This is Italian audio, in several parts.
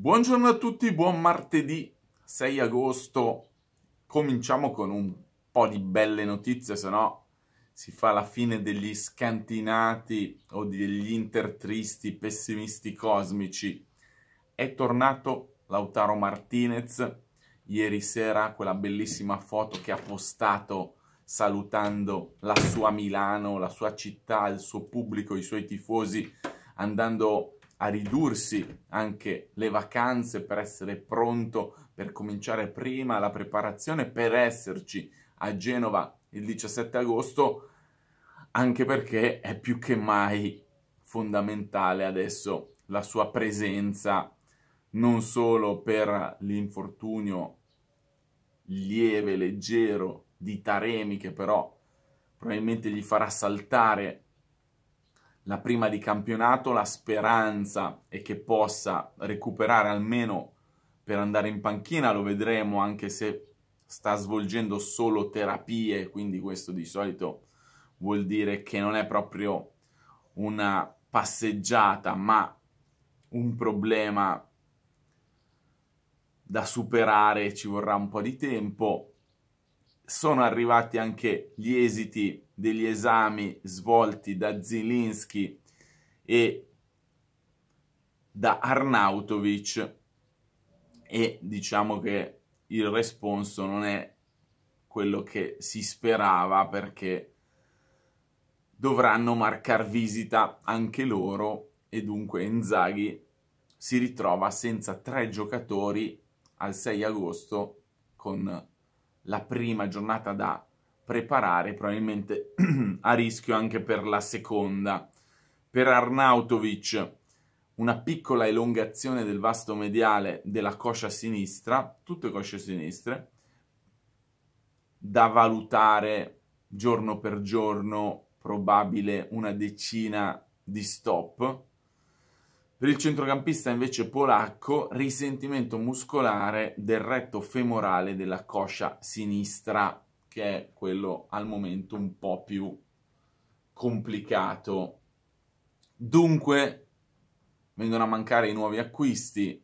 Buongiorno a tutti, buon martedì 6 agosto. Cominciamo con un po' di belle notizie, se no si fa la fine degli scantinati o degli intertristi pessimisti cosmici. È tornato Lautaro Martinez ieri sera, quella bellissima foto che ha postato salutando la sua Milano, la sua città, il suo pubblico, i suoi tifosi, andando a ridursi anche le vacanze per essere pronto per cominciare prima la preparazione per esserci a Genova il 17 agosto, anche perché è più che mai fondamentale adesso la sua presenza non solo per l'infortunio lieve, leggero di Taremi che però probabilmente gli farà saltare la prima di campionato, la speranza è che possa recuperare almeno per andare in panchina, lo vedremo anche se sta svolgendo solo terapie, quindi questo di solito vuol dire che non è proprio una passeggiata, ma un problema da superare, ci vorrà un po' di tempo. Sono arrivati anche gli esiti degli esami svolti da Zilinski e da Arnautovic e diciamo che il responso non è quello che si sperava perché dovranno marcar visita anche loro e dunque Inzaghi si ritrova senza tre giocatori al 6 agosto con la prima giornata da preparare, probabilmente a rischio anche per la seconda. Per Arnautovic una piccola elongazione del vasto mediale della coscia sinistra, tutte cosce sinistre, da valutare giorno per giorno, probabile una decina di stop. Per il centrocampista invece polacco, risentimento muscolare del retto femorale della coscia sinistra che è quello al momento un po' più complicato. Dunque, vengono a mancare i nuovi acquisti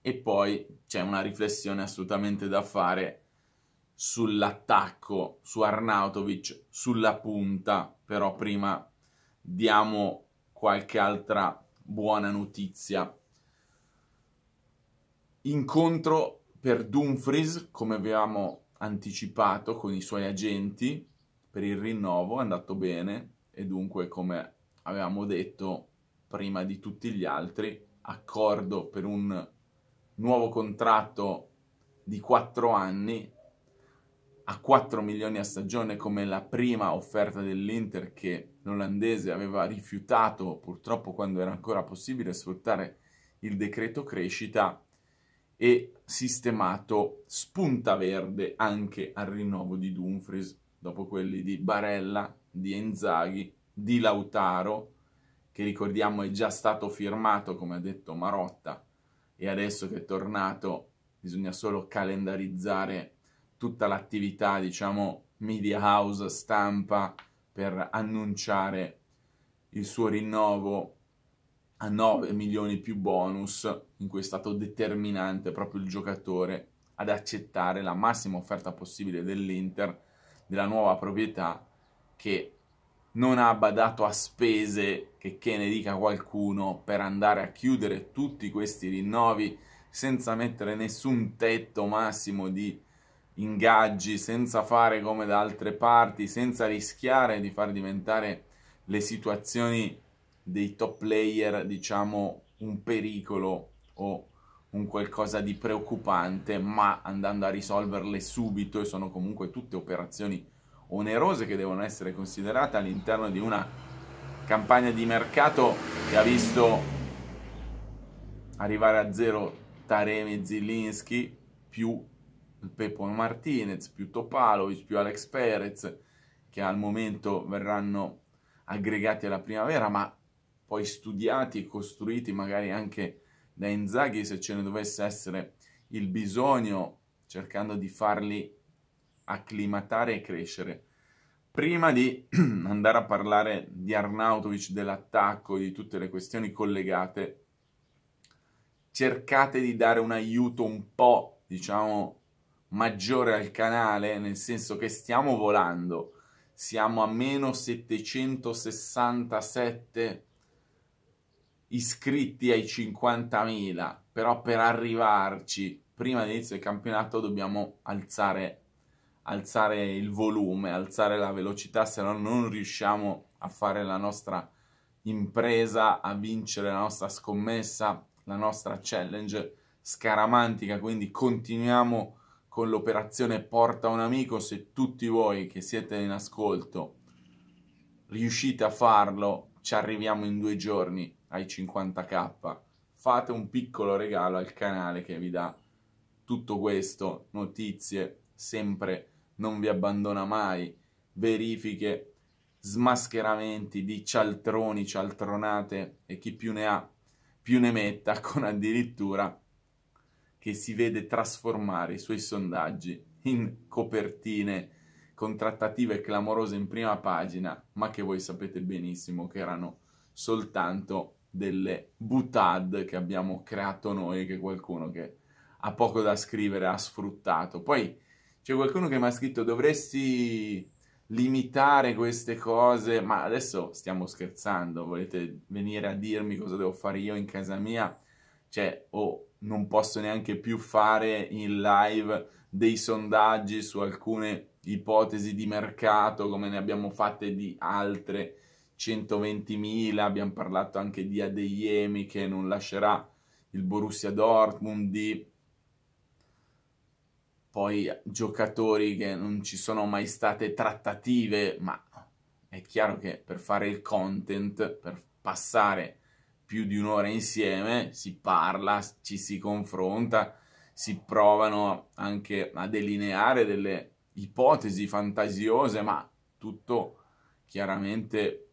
e poi c'è una riflessione assolutamente da fare sull'attacco, su Arnautovic, sulla punta, però prima diamo qualche altra buona notizia. Incontro per Dumfries, come avevamo anticipato con i suoi agenti per il rinnovo, è andato bene e dunque come avevamo detto prima di tutti gli altri, accordo per un nuovo contratto di 4 anni a 4 milioni a stagione come la prima offerta dell'Inter che l'olandese aveva rifiutato purtroppo quando era ancora possibile sfruttare il decreto crescita e sistemato spunta verde anche al rinnovo di Dumfries, dopo quelli di Barella, di Enzaghi, di Lautaro, che ricordiamo è già stato firmato, come ha detto Marotta, e adesso che è tornato bisogna solo calendarizzare tutta l'attività, diciamo, media house, stampa, per annunciare il suo rinnovo a 9 milioni più bonus in cui è stato determinante proprio il giocatore ad accettare la massima offerta possibile dell'Inter della nuova proprietà che non ha badato a spese, che, che ne dica qualcuno, per andare a chiudere tutti questi rinnovi senza mettere nessun tetto massimo di ingaggi, senza fare come da altre parti, senza rischiare di far diventare le situazioni dei top player, diciamo, un pericolo o un qualcosa di preoccupante, ma andando a risolverle subito e sono comunque tutte operazioni onerose che devono essere considerate all'interno di una campagna di mercato che ha visto arrivare a zero Taremi Zilinski più Pepo Martinez, più Topalovic, più Alex Perez che al momento verranno aggregati alla primavera, ma poi studiati e costruiti magari anche da Inzaghi se ce ne dovesse essere il bisogno, cercando di farli acclimatare e crescere. Prima di andare a parlare di Arnautovic, dell'attacco, di tutte le questioni collegate, cercate di dare un aiuto un po', diciamo, maggiore al canale, nel senso che stiamo volando. Siamo a meno 767 iscritti ai 50.000, però per arrivarci prima dell'inizio del campionato dobbiamo alzare, alzare il volume, alzare la velocità, se no non riusciamo a fare la nostra impresa, a vincere la nostra scommessa, la nostra challenge scaramantica, quindi continuiamo con l'operazione Porta un amico, se tutti voi che siete in ascolto riuscite a farlo, ci arriviamo in due giorni ai 50k, fate un piccolo regalo al canale che vi dà tutto questo, notizie, sempre non vi abbandona mai, verifiche, smascheramenti di cialtroni, cialtronate e chi più ne ha più ne metta con addirittura che si vede trasformare i suoi sondaggi in copertine con trattative clamorose in prima pagina, ma che voi sapete benissimo che erano soltanto delle butad che abbiamo creato noi, che qualcuno che ha poco da scrivere ha sfruttato. Poi c'è qualcuno che mi ha scritto dovresti limitare queste cose, ma adesso stiamo scherzando, volete venire a dirmi cosa devo fare io in casa mia? Cioè, o oh, non posso neanche più fare in live dei sondaggi su alcune ipotesi di mercato come ne abbiamo fatte di altre 120.000, abbiamo parlato anche di Adeyemi che non lascerà il Borussia Dortmund, di poi giocatori che non ci sono mai state trattative, ma è chiaro che per fare il content, per passare più di un'ora insieme, si parla, ci si confronta, si provano anche a delineare delle ipotesi fantasiose, ma tutto chiaramente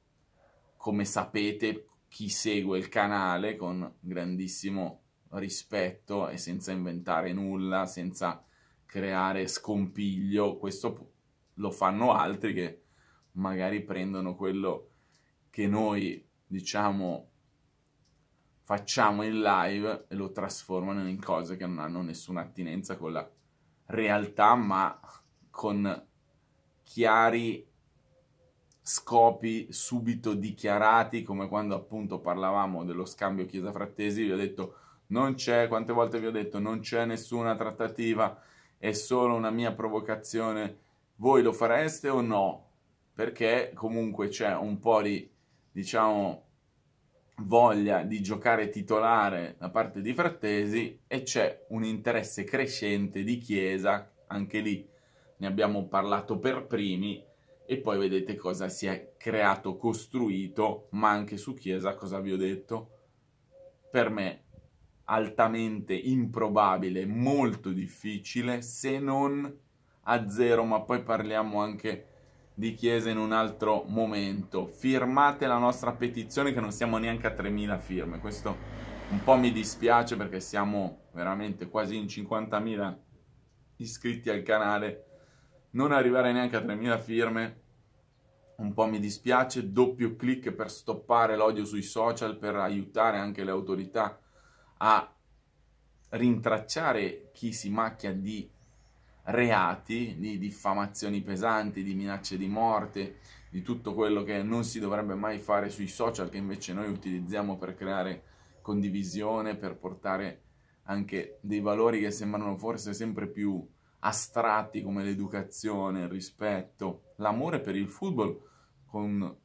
come sapete chi segue il canale con grandissimo rispetto e senza inventare nulla, senza creare scompiglio, questo lo fanno altri che magari prendono quello che noi diciamo facciamo in live e lo trasformano in cose che non hanno nessuna attinenza con la realtà ma con chiari scopi subito dichiarati, come quando appunto parlavamo dello scambio Chiesa Frattesi, vi ho detto non c'è, quante volte vi ho detto non c'è nessuna trattativa, è solo una mia provocazione, voi lo fareste o no? Perché comunque c'è un po' di, diciamo, voglia di giocare titolare da parte di Frattesi e c'è un interesse crescente di Chiesa, anche lì ne abbiamo parlato per primi, e poi vedete cosa si è creato, costruito, ma anche su Chiesa cosa vi ho detto. Per me altamente improbabile, molto difficile, se non a zero, ma poi parliamo anche di Chiesa in un altro momento. Firmate la nostra petizione che non siamo neanche a 3.000 firme, questo un po' mi dispiace perché siamo veramente quasi in 50.000 iscritti al canale, non arrivare neanche a 3.000 firme un po' mi dispiace, doppio clic per stoppare l'odio sui social, per aiutare anche le autorità a rintracciare chi si macchia di reati, di diffamazioni pesanti, di minacce di morte, di tutto quello che non si dovrebbe mai fare sui social, che invece noi utilizziamo per creare condivisione, per portare anche dei valori che sembrano forse sempre più astratti come l'educazione, il rispetto, l'amore per il football, con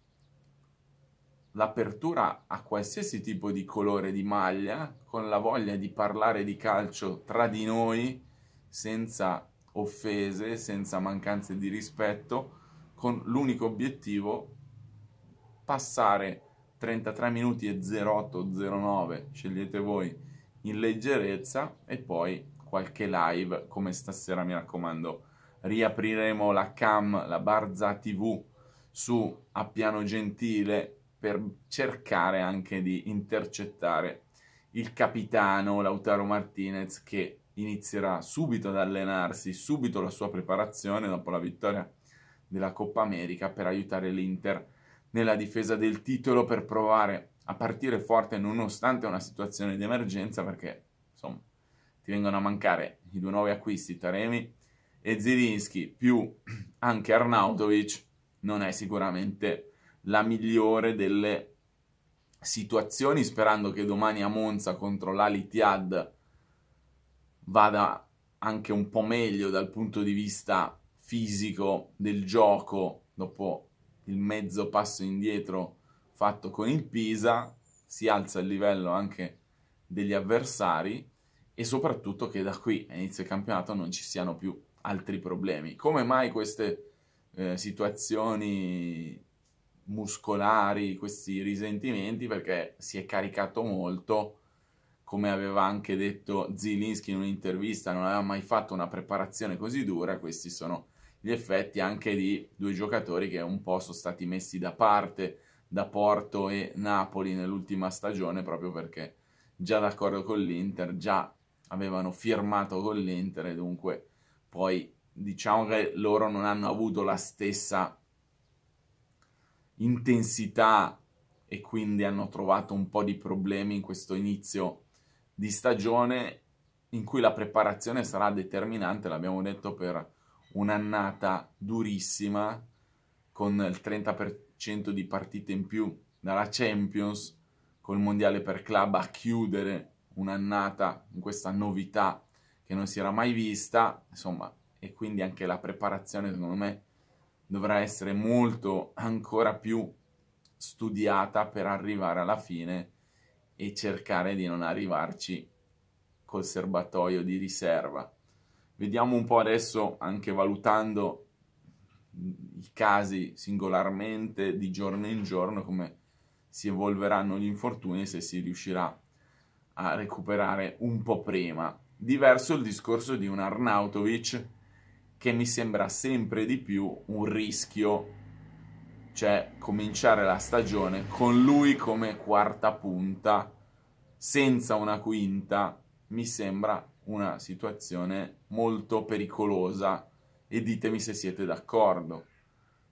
l'apertura a qualsiasi tipo di colore di maglia, con la voglia di parlare di calcio tra di noi, senza offese, senza mancanze di rispetto, con l'unico obiettivo passare 33 minuti e 08-09, scegliete voi, in leggerezza e poi qualche live, come stasera mi raccomando. Riapriremo la cam, la Barza TV su a piano gentile per cercare anche di intercettare il capitano Lautaro Martinez che inizierà subito ad allenarsi, subito la sua preparazione dopo la vittoria della Coppa America per aiutare l'Inter nella difesa del titolo per provare a partire forte nonostante una situazione di emergenza perché insomma che vengono a mancare i due nuovi acquisti, Taremi e Zirinski, più anche Arnautovic, non è sicuramente la migliore delle situazioni, sperando che domani a Monza contro l'Alitiad vada anche un po' meglio dal punto di vista fisico del gioco dopo il mezzo passo indietro fatto con il Pisa, si alza il livello anche degli avversari e soprattutto che da qui a inizio campionato non ci siano più altri problemi. Come mai queste eh, situazioni muscolari, questi risentimenti? Perché si è caricato molto, come aveva anche detto Zilinski in un'intervista, non aveva mai fatto una preparazione così dura, questi sono gli effetti anche di due giocatori che un po' sono stati messi da parte da Porto e Napoli nell'ultima stagione proprio perché già d'accordo con l'Inter, già avevano firmato con l'Inter e dunque poi diciamo che loro non hanno avuto la stessa intensità e quindi hanno trovato un po' di problemi in questo inizio di stagione in cui la preparazione sarà determinante, l'abbiamo detto, per un'annata durissima con il 30% di partite in più dalla Champions, col Mondiale per club a chiudere un'annata in questa novità che non si era mai vista, insomma, e quindi anche la preparazione, secondo me, dovrà essere molto ancora più studiata per arrivare alla fine e cercare di non arrivarci col serbatoio di riserva. Vediamo un po' adesso, anche valutando i casi singolarmente, di giorno in giorno, come si evolveranno gli infortuni e se si riuscirà a a recuperare un po' prima. Diverso il discorso di un Arnautovic che mi sembra sempre di più un rischio, cioè cominciare la stagione con lui come quarta punta, senza una quinta, mi sembra una situazione molto pericolosa e ditemi se siete d'accordo.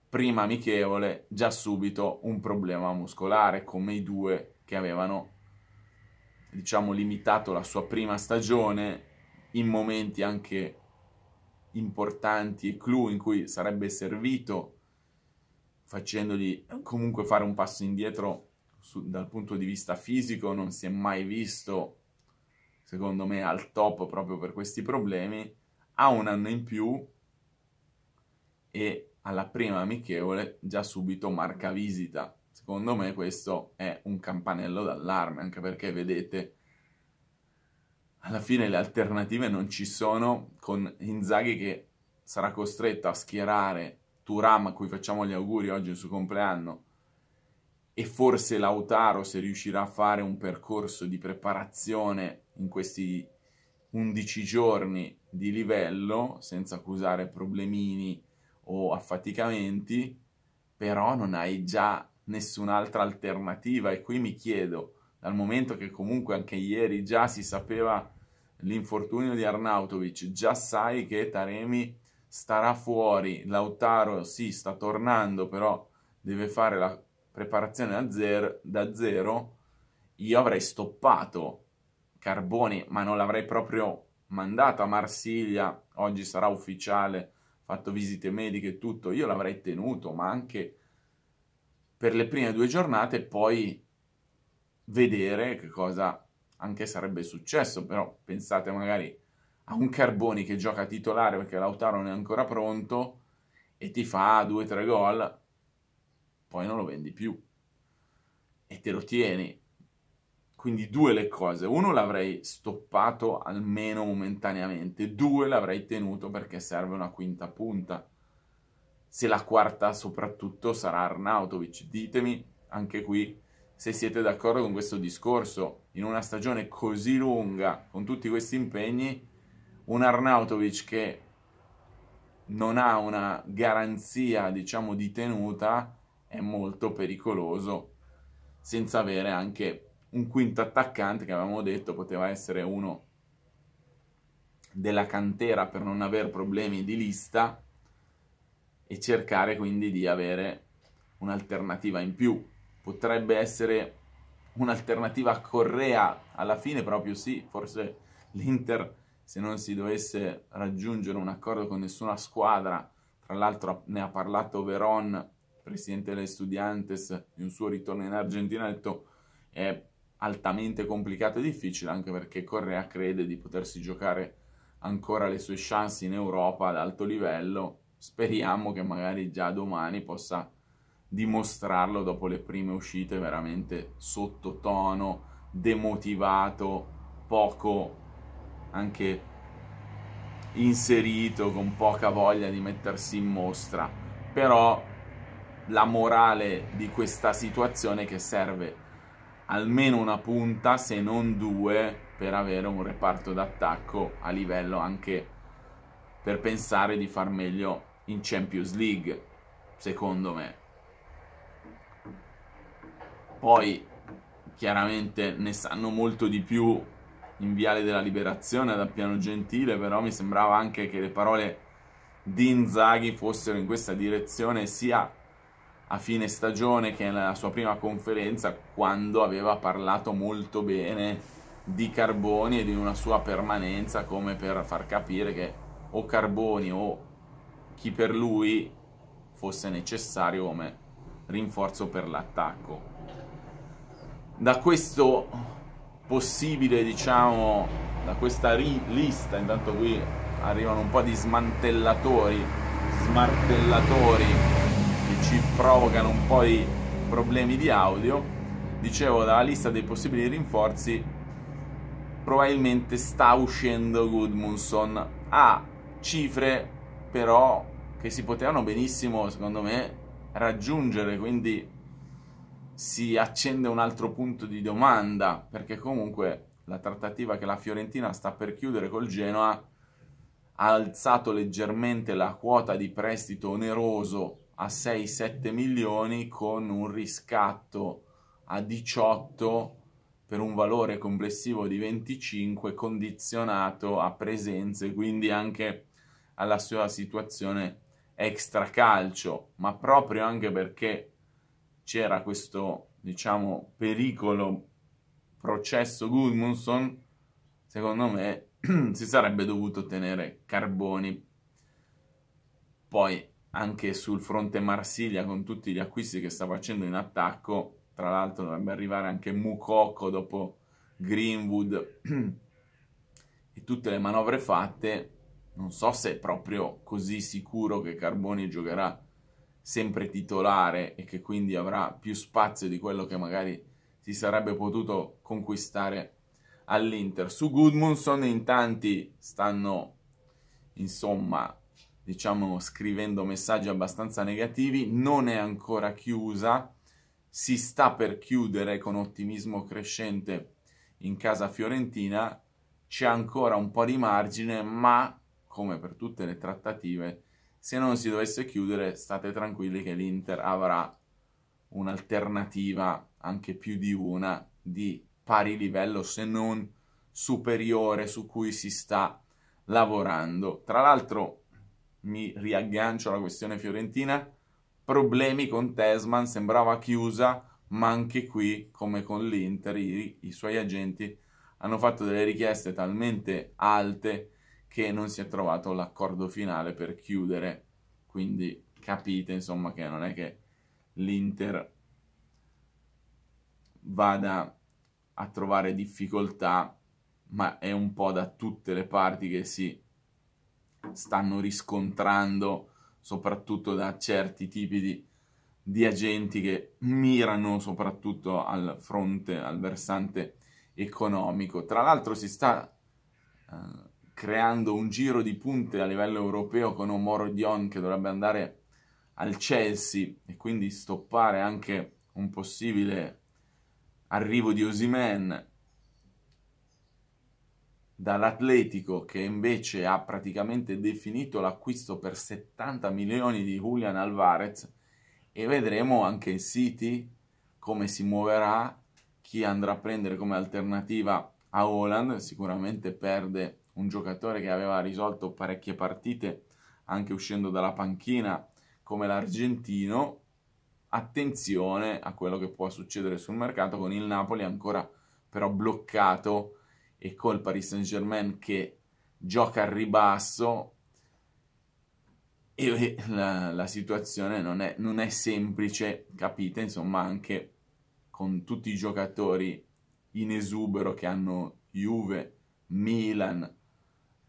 Prima amichevole, già subito un problema muscolare come i due che avevano diciamo, limitato la sua prima stagione in momenti anche importanti e clou in cui sarebbe servito facendogli comunque fare un passo indietro su, dal punto di vista fisico, non si è mai visto secondo me al top proprio per questi problemi, ha un anno in più e alla prima amichevole già subito marca visita Secondo me questo è un campanello d'allarme, anche perché vedete, alla fine le alternative non ci sono, con Inzaghi che sarà costretto a schierare Turam, a cui facciamo gli auguri oggi il suo compleanno, e forse Lautaro se riuscirà a fare un percorso di preparazione in questi 11 giorni di livello senza accusare problemini o affaticamenti, però non hai già nessun'altra alternativa e qui mi chiedo, dal momento che comunque anche ieri già si sapeva l'infortunio di Arnautovic, già sai che Taremi starà fuori, Lautaro sì sta tornando però deve fare la preparazione da zero, da zero io avrei stoppato Carboni ma non l'avrei proprio mandato a Marsiglia, oggi sarà ufficiale, fatto visite mediche e tutto, io l'avrei tenuto ma anche per le prime due giornate e poi vedere che cosa anche sarebbe successo, però pensate magari a un Carboni che gioca titolare perché Lautaro non è ancora pronto e ti fa 2-3 gol, poi non lo vendi più e te lo tieni. Quindi due le cose, uno l'avrei stoppato almeno momentaneamente, due l'avrei tenuto perché serve una quinta punta se la quarta soprattutto sarà Arnautovic. Ditemi anche qui se siete d'accordo con questo discorso. In una stagione così lunga, con tutti questi impegni, un Arnautovic che non ha una garanzia, diciamo, di tenuta, è molto pericoloso, senza avere anche un quinto attaccante che avevamo detto poteva essere uno della cantera per non avere problemi di lista, e cercare quindi di avere un'alternativa in più. Potrebbe essere un'alternativa a Correa, alla fine proprio sì, forse l'Inter se non si dovesse raggiungere un accordo con nessuna squadra, tra l'altro ne ha parlato Veron, presidente delle Studiantes, di un suo ritorno in Argentina, ha detto è altamente complicato e difficile anche perché Correa crede di potersi giocare ancora le sue chance in Europa ad alto livello speriamo che magari già domani possa dimostrarlo dopo le prime uscite veramente sottotono, demotivato, poco anche inserito, con poca voglia di mettersi in mostra. Però la morale di questa situazione è che serve almeno una punta, se non due, per avere un reparto d'attacco a livello anche per pensare di far meglio in Champions League, secondo me. Poi chiaramente ne sanno molto di più in Viale della Liberazione da Piano Gentile, però mi sembrava anche che le parole di Inzaghi fossero in questa direzione sia a fine stagione che nella sua prima conferenza quando aveva parlato molto bene di Carboni e di una sua permanenza come per far capire che o Carboni o chi per lui fosse necessario come rinforzo per l'attacco. Da questo possibile, diciamo, da questa lista, intanto qui arrivano un po' di smantellatori, smartellatori che ci provocano un po' di problemi di audio, dicevo dalla lista dei possibili rinforzi probabilmente sta uscendo Goodmunson a cifre però che si potevano benissimo, secondo me, raggiungere, quindi si accende un altro punto di domanda, perché comunque la trattativa che la Fiorentina sta per chiudere col Genoa ha alzato leggermente la quota di prestito oneroso a 6-7 milioni con un riscatto a 18 per un valore complessivo di 25 condizionato a presenze, quindi anche alla sua situazione extra calcio, ma proprio anche perché c'era questo, diciamo, pericolo processo Gudmundsson, secondo me si sarebbe dovuto tenere Carboni. Poi anche sul fronte Marsiglia con tutti gli acquisti che sta facendo in attacco, tra l'altro dovrebbe arrivare anche Mukoko dopo Greenwood e tutte le manovre fatte, non so se è proprio così sicuro che Carboni giocherà sempre titolare e che quindi avrà più spazio di quello che magari si sarebbe potuto conquistare all'Inter. Su Goodmunson in tanti stanno, insomma, diciamo, scrivendo messaggi abbastanza negativi. Non è ancora chiusa, si sta per chiudere con ottimismo crescente in casa fiorentina. C'è ancora un po' di margine, ma come per tutte le trattative, se non si dovesse chiudere, state tranquilli che l'Inter avrà un'alternativa, anche più di una, di pari livello, se non superiore, su cui si sta lavorando. Tra l'altro, mi riaggancio alla questione fiorentina, problemi con Tesman, sembrava chiusa, ma anche qui, come con l'Inter, i, i suoi agenti hanno fatto delle richieste talmente alte che non si è trovato l'accordo finale per chiudere, quindi capite insomma che non è che l'Inter vada a trovare difficoltà, ma è un po' da tutte le parti che si stanno riscontrando, soprattutto da certi tipi di, di agenti che mirano soprattutto al fronte, al versante economico. Tra l'altro si sta eh, creando un giro di punte a livello europeo con Omor Dion che dovrebbe andare al Chelsea e quindi stoppare anche un possibile arrivo di Osimen dall'Atletico che invece ha praticamente definito l'acquisto per 70 milioni di Julian Alvarez e vedremo anche il City come si muoverà, chi andrà a prendere come alternativa a Holland, sicuramente perde un giocatore che aveva risolto parecchie partite anche uscendo dalla panchina come l'argentino, attenzione a quello che può succedere sul mercato con il Napoli ancora però bloccato e col Paris Saint-Germain che gioca al ribasso e la, la situazione non è, non è semplice, capite? Insomma anche con tutti i giocatori in esubero che hanno Juve, Milan,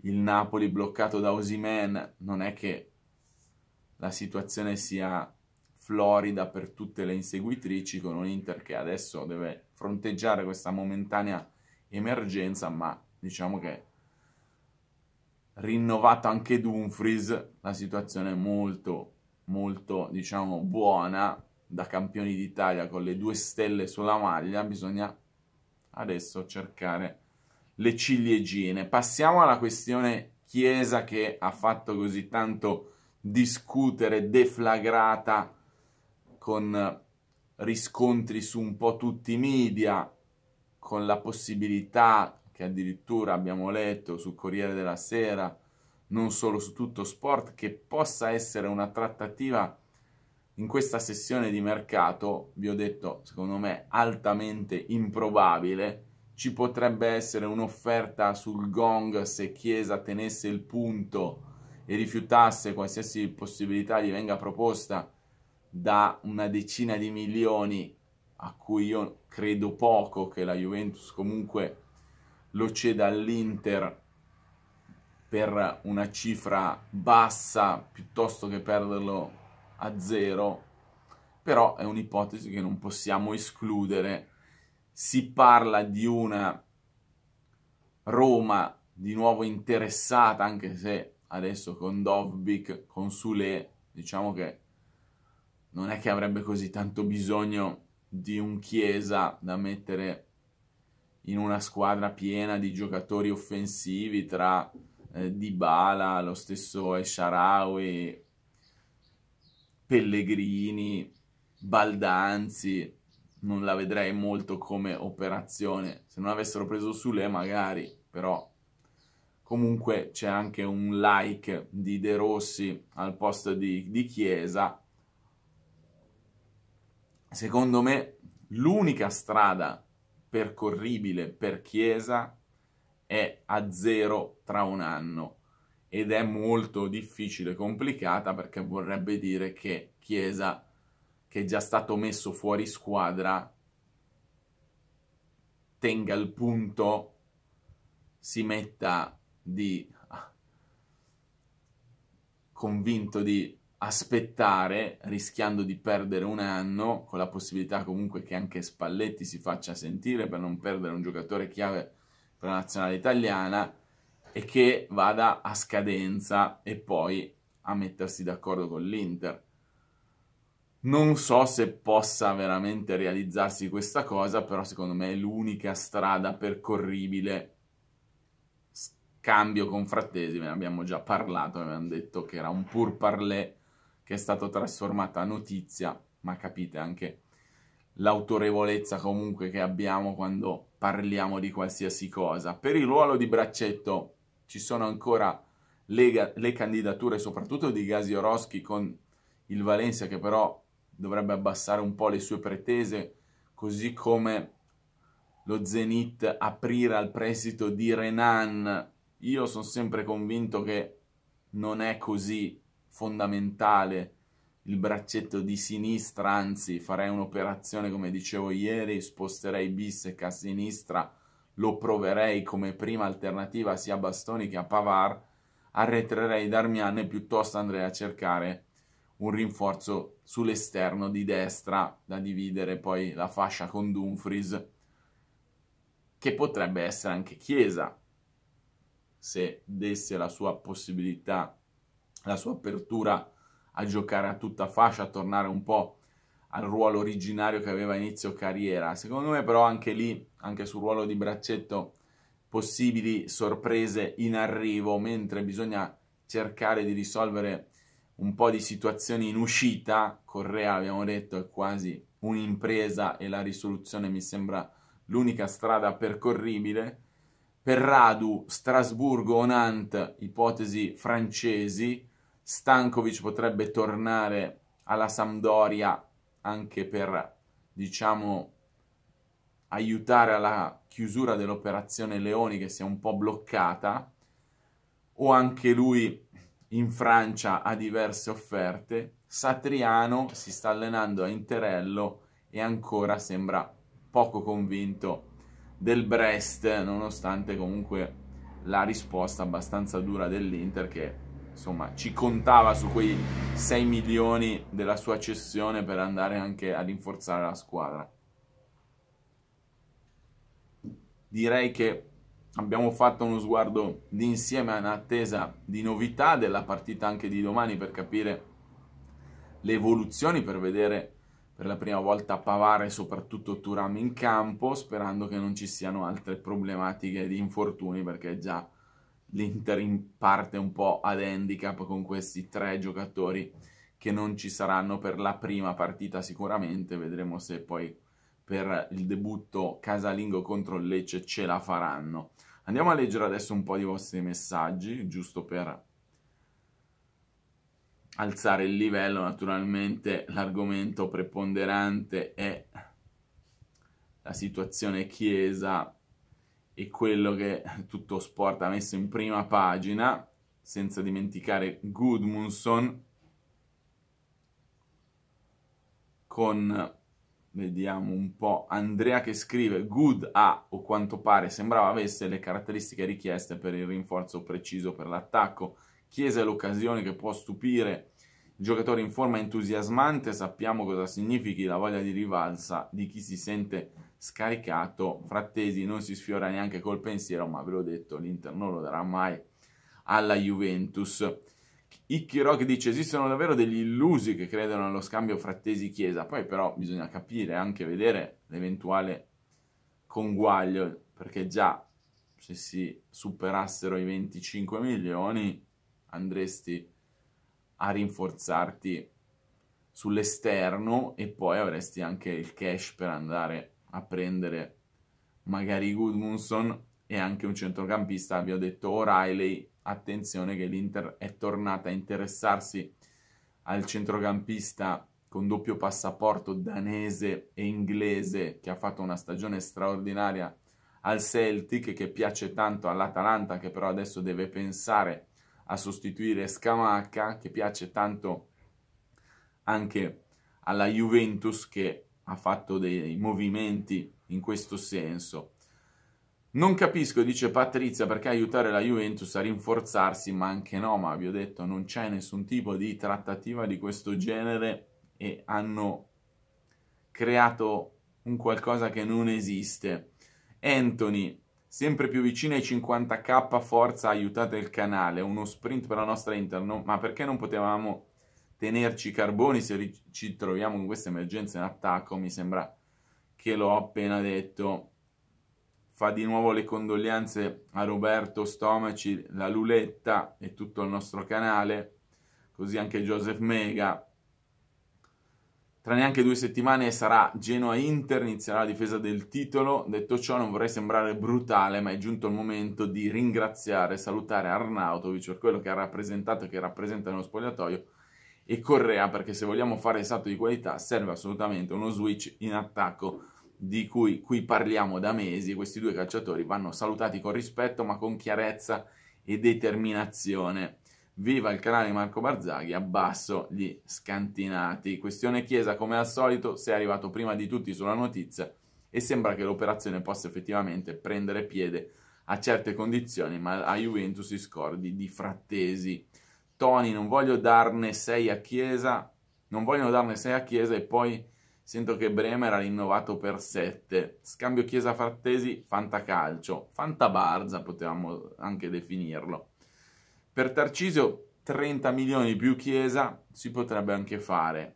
il Napoli bloccato da Osimen, non è che la situazione sia florida per tutte le inseguitrici con un Inter che adesso deve fronteggiare questa momentanea emergenza, ma diciamo che rinnovato anche Dumfries, la situazione è molto molto diciamo buona da campioni d'Italia con le due stelle sulla maglia, bisogna adesso cercare le ciliegine. Passiamo alla questione Chiesa che ha fatto così tanto discutere, deflagrata con riscontri su un po' tutti i media, con la possibilità che addirittura abbiamo letto su Corriere della Sera, non solo su tutto sport, che possa essere una trattativa in questa sessione di mercato, vi ho detto, secondo me, altamente improbabile, ci potrebbe essere un'offerta sul gong se Chiesa tenesse il punto e rifiutasse qualsiasi possibilità gli venga proposta da una decina di milioni a cui io credo poco che la Juventus comunque lo ceda all'Inter per una cifra bassa piuttosto che perderlo a zero, però è un'ipotesi che non possiamo escludere si parla di una Roma di nuovo interessata, anche se adesso con Dovbik, con Sule, diciamo che non è che avrebbe così tanto bisogno di un Chiesa da mettere in una squadra piena di giocatori offensivi tra eh, Dybala, lo stesso Esharawi, Pellegrini, Baldanzi, non la vedrei molto come operazione. Se non avessero preso su le, magari, però comunque c'è anche un like di De Rossi al posto di, di Chiesa. Secondo me l'unica strada percorribile per Chiesa è a zero tra un anno ed è molto difficile, e complicata perché vorrebbe dire che Chiesa che è già stato messo fuori squadra tenga il punto, si metta di convinto di aspettare, rischiando di perdere un anno, con la possibilità comunque che anche Spalletti si faccia sentire per non perdere un giocatore chiave per la nazionale italiana e che vada a scadenza e poi a mettersi d'accordo con l'Inter. Non so se possa veramente realizzarsi questa cosa, però secondo me è l'unica strada percorribile. Scambio con Frattesi, ve ne abbiamo già parlato, avevamo detto che era un pur parlé che è stato trasformato a notizia, ma capite anche l'autorevolezza comunque che abbiamo quando parliamo di qualsiasi cosa. Per il ruolo di braccetto ci sono ancora le, le candidature, soprattutto di Gasi Gasiorowski con il Valencia che però dovrebbe abbassare un po' le sue pretese, così come lo Zenit aprire al prestito di Renan. Io sono sempre convinto che non è così fondamentale il braccetto di sinistra, anzi farei un'operazione come dicevo ieri, sposterei Bissec a sinistra, lo proverei come prima alternativa sia a Bastoni che a Pavar, arretrerei Darmian e piuttosto andrei a cercare un rinforzo sull'esterno di destra da dividere poi la fascia con Dumfries che potrebbe essere anche Chiesa se desse la sua possibilità, la sua apertura a giocare a tutta fascia, a tornare un po' al ruolo originario che aveva inizio carriera. Secondo me però anche lì, anche sul ruolo di braccetto, possibili sorprese in arrivo, mentre bisogna cercare di risolvere un po' di situazioni in uscita, Correa abbiamo detto è quasi un'impresa e la risoluzione mi sembra l'unica strada percorribile. Per Radu, Strasburgo o Nantes, ipotesi francesi, Stankovic potrebbe tornare alla Sampdoria anche per, diciamo, aiutare alla chiusura dell'operazione Leoni che si è un po' bloccata, o anche lui in Francia ha diverse offerte, Satriano si sta allenando a Interello e ancora sembra poco convinto del Brest, nonostante comunque la risposta abbastanza dura dell'Inter che insomma ci contava su quei 6 milioni della sua cessione per andare anche a rinforzare la squadra. Direi che abbiamo fatto uno sguardo d'insieme in attesa di novità della partita anche di domani per capire le evoluzioni, per vedere per la prima volta Pavare e soprattutto Turam in campo, sperando che non ci siano altre problematiche di infortuni perché già l'Inter in parte un po' ad handicap con questi tre giocatori che non ci saranno per la prima partita sicuramente, vedremo se poi per il debutto casalingo contro il Lecce ce la faranno. Andiamo a leggere adesso un po' di vostri messaggi, giusto per alzare il livello. Naturalmente l'argomento preponderante è la situazione Chiesa e quello che tutto sport ha messo in prima pagina, senza dimenticare Goodmunson con Vediamo un po'. Andrea che scrive: Good ha, o quanto pare sembrava avesse le caratteristiche richieste per il rinforzo preciso per l'attacco. Chiesa è l'occasione che può stupire. Il giocatore in forma entusiasmante, sappiamo cosa significhi la voglia di rivalsa di chi si sente scaricato. Frattesi non si sfiora neanche col pensiero, ma ve l'ho detto, l'Inter non lo darà mai alla Juventus. Ikki dice esistono davvero degli illusi che credono allo scambio Frattesi-Chiesa, poi però bisogna capire, anche vedere l'eventuale conguaglio, perché già se si superassero i 25 milioni andresti a rinforzarti sull'esterno e poi avresti anche il cash per andare a prendere magari Goodmunson e anche un centrocampista, vi ho detto O'Reilly attenzione che l'Inter è tornata a interessarsi al centrocampista con doppio passaporto danese e inglese che ha fatto una stagione straordinaria al Celtic che piace tanto all'Atalanta che però adesso deve pensare a sostituire Scamacca che piace tanto anche alla Juventus che ha fatto dei movimenti in questo senso non capisco, dice Patrizia, perché aiutare la Juventus a rinforzarsi, ma anche no, ma vi ho detto, non c'è nessun tipo di trattativa di questo genere e hanno creato un qualcosa che non esiste. Anthony, sempre più vicino ai 50k, forza, aiutate il canale, uno sprint per la nostra Inter, no? ma perché non potevamo tenerci i carboni se ci troviamo in questa emergenza in attacco? Mi sembra che l'ho appena detto fa di nuovo le condoglianze a Roberto Stomaci, la Luletta e tutto il nostro canale, così anche Joseph Mega. Tra neanche due settimane sarà Genoa-Inter, inizierà la difesa del titolo. Detto ciò non vorrei sembrare brutale, ma è giunto il momento di ringraziare e salutare Arnautovic per quello che ha rappresentato e che rappresenta nello spogliatoio e Correa perché se vogliamo fare il salto di qualità serve assolutamente uno switch in attacco di cui qui parliamo da mesi, questi due calciatori vanno salutati con rispetto ma con chiarezza e determinazione. Viva il canale Marco Barzaghi, abbasso gli scantinati. Questione Chiesa, come al solito, si è arrivato prima di tutti sulla notizia e sembra che l'operazione possa effettivamente prendere piede a certe condizioni, ma a Juventus si scordi di frattesi. Tony, non voglio darne 6 a Chiesa, non vogliono darne 6 a Chiesa e poi Sento che Bremer ha rinnovato per 7. Scambio Chiesa Frattesi, fantacalcio, fantabarza potevamo anche definirlo. Per Tarcisio 30 milioni più Chiesa si potrebbe anche fare.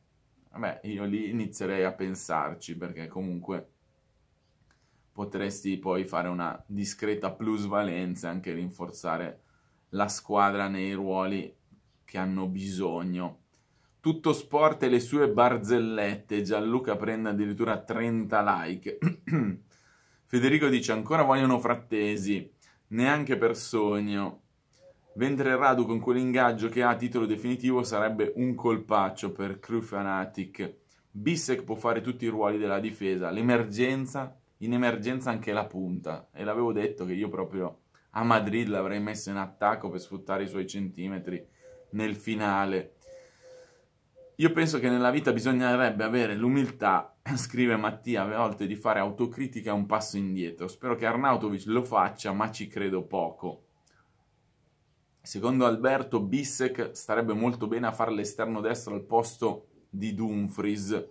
Vabbè, io lì inizierei a pensarci perché comunque potresti poi fare una discreta plusvalenza e anche rinforzare la squadra nei ruoli che hanno bisogno tutto Sport e le sue barzellette. Gianluca prende addirittura 30 like. Federico dice ancora vogliono frattesi, neanche per sogno. Vendere Radu con quell'ingaggio che ha a titolo definitivo sarebbe un colpaccio per Crew Fanatic. Bissek può fare tutti i ruoli della difesa, l'emergenza, in emergenza anche la punta. E l'avevo detto che io proprio a Madrid l'avrei messo in attacco per sfruttare i suoi centimetri nel finale. Io penso che nella vita bisognerebbe avere l'umiltà, scrive Mattia, a volte di fare autocritica un passo indietro. Spero che Arnautovic lo faccia, ma ci credo poco. Secondo Alberto, Bissek starebbe molto bene a fare l'esterno destro al posto di Dumfries.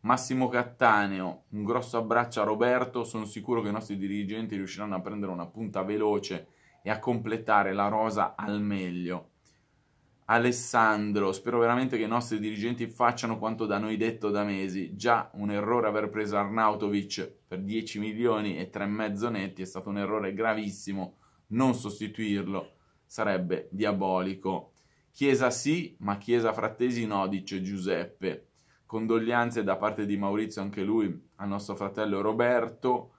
Massimo Cattaneo, un grosso abbraccio a Roberto, sono sicuro che i nostri dirigenti riusciranno a prendere una punta veloce e a completare la rosa al meglio. Alessandro, spero veramente che i nostri dirigenti facciano quanto da noi detto da mesi. Già un errore aver preso Arnautovic per 10 milioni e 3,5 netti è stato un errore gravissimo. Non sostituirlo sarebbe diabolico. Chiesa sì, ma Chiesa Frattesi no, dice Giuseppe. Condoglianze da parte di Maurizio, anche lui, al nostro fratello Roberto.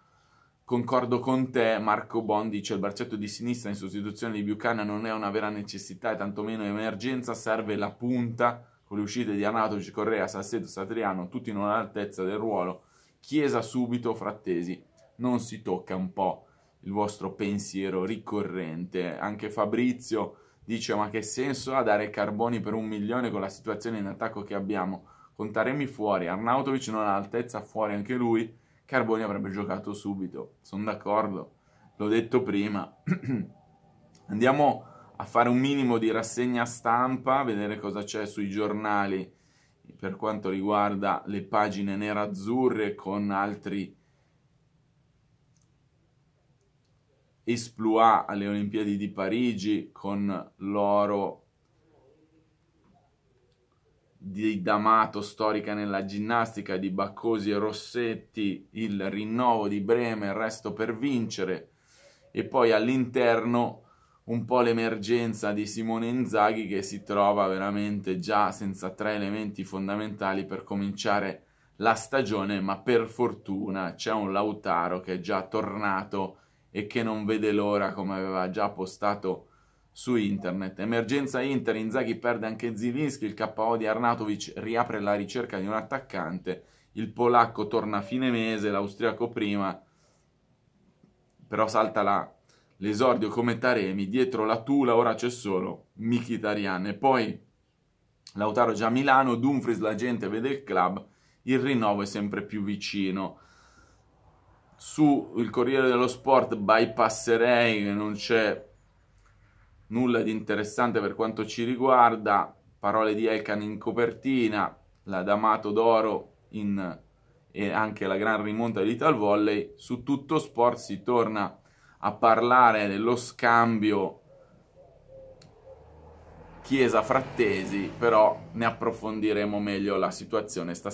Concordo con te, Marco Bon dice il braccietto di sinistra in sostituzione di Buchanan non è una vera necessità e tantomeno emergenza, serve la punta con le uscite di Anatoci, Correa, Sassetto, Satriano, tutti non all'altezza del ruolo, Chiesa subito, Frattesi, non si tocca un po' il vostro pensiero ricorrente. Anche Fabrizio dice ma che senso ha dare Carboni per un milione con la situazione in attacco che abbiamo? Con Taremi fuori, Arnautovic non ha altezza fuori anche lui, Carboni avrebbe giocato subito, sono d'accordo, l'ho detto prima. Andiamo a fare un minimo di rassegna stampa, vedere cosa c'è sui giornali per quanto riguarda le pagine nerazzurre con altri esploit alle Olimpiadi di Parigi, con l'oro di D'Amato storica nella ginnastica, di Baccosi e Rossetti, il rinnovo di Breme, il resto per vincere, e poi all'interno un po' l'emergenza di Simone Inzaghi che si trova veramente già senza tre elementi fondamentali per cominciare la stagione, ma per fortuna c'è un Lautaro che è già tornato e che non vede l'ora, come aveva già postato su internet. Emergenza Inter, Inzaghi perde anche Zilinski, il KO di Arnatovic riapre la ricerca di un attaccante, il polacco torna a fine mese, l'austriaco prima, però salta la, l'esordio come Taremi, dietro la Tula ora c'è solo Mkhitaryan e poi Lautaro già a Milano, Dumfries la gente vede il club, il rinnovo è sempre più vicino su il Corriere dello Sport bypasserei, non c'è nulla di interessante per quanto ci riguarda, parole di Elkan in copertina, la D'Amato d'oro in, e anche la gran rimonta di Little Volley, su tutto sport si torna a parlare dello scambio Chiesa Frattesi, però ne approfondiremo meglio la situazione stasera.